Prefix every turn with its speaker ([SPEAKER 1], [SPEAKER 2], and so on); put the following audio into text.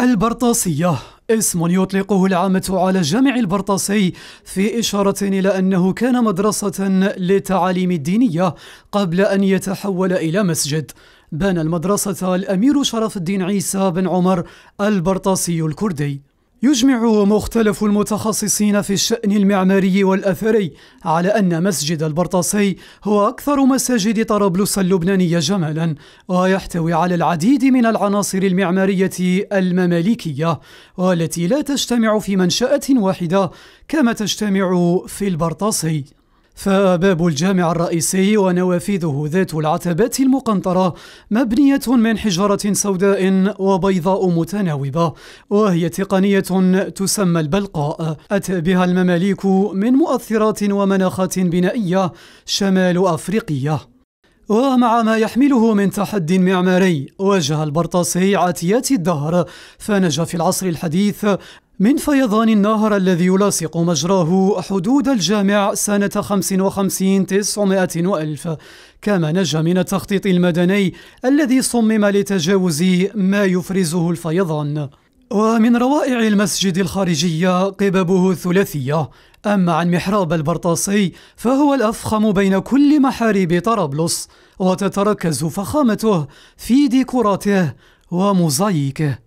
[SPEAKER 1] البرطاسية اسم يطلقه العامة على الجامع البرطاسي في إشارة إلى أنه كان مدرسة للتعاليم الدينية قبل أن يتحول إلى مسجد بنى المدرسة الأمير شرف الدين عيسى بن عمر البرطاسي الكردي يجمع مختلف المتخصصين في الشأن المعماري والأثري على أن مسجد البرطاسي هو أكثر مساجد طرابلس اللبنانية جمالا ويحتوي على العديد من العناصر المعمارية المماليكية والتي لا تجتمع في منشأة واحدة كما تجتمع في البرطاسي فباب الجامع الرئيسي ونوافذه ذات العتبات المقنطرة مبنية من حجارة سوداء وبيضاء متناوبة وهي تقنية تسمى البلقاء أتى بها المماليك من مؤثرات ومناخات بنائية شمال أفريقية ومع ما يحمله من تحد معماري واجه البرطاسي عاتيات الدهر فنجا في العصر الحديث من فيضان النهر الذي يلاصق مجراه حدود الجامع سنة 55 900 وألف كما نجا من التخطيط المدني الذي صمم لتجاوز ما يفرزه الفيضان ومن روائع المسجد الخارجية قببه الثلاثية أما عن محراب البرطاسي فهو الأفخم بين كل محاريب طرابلس وتتركز فخامته في ديكوراته وموزايكه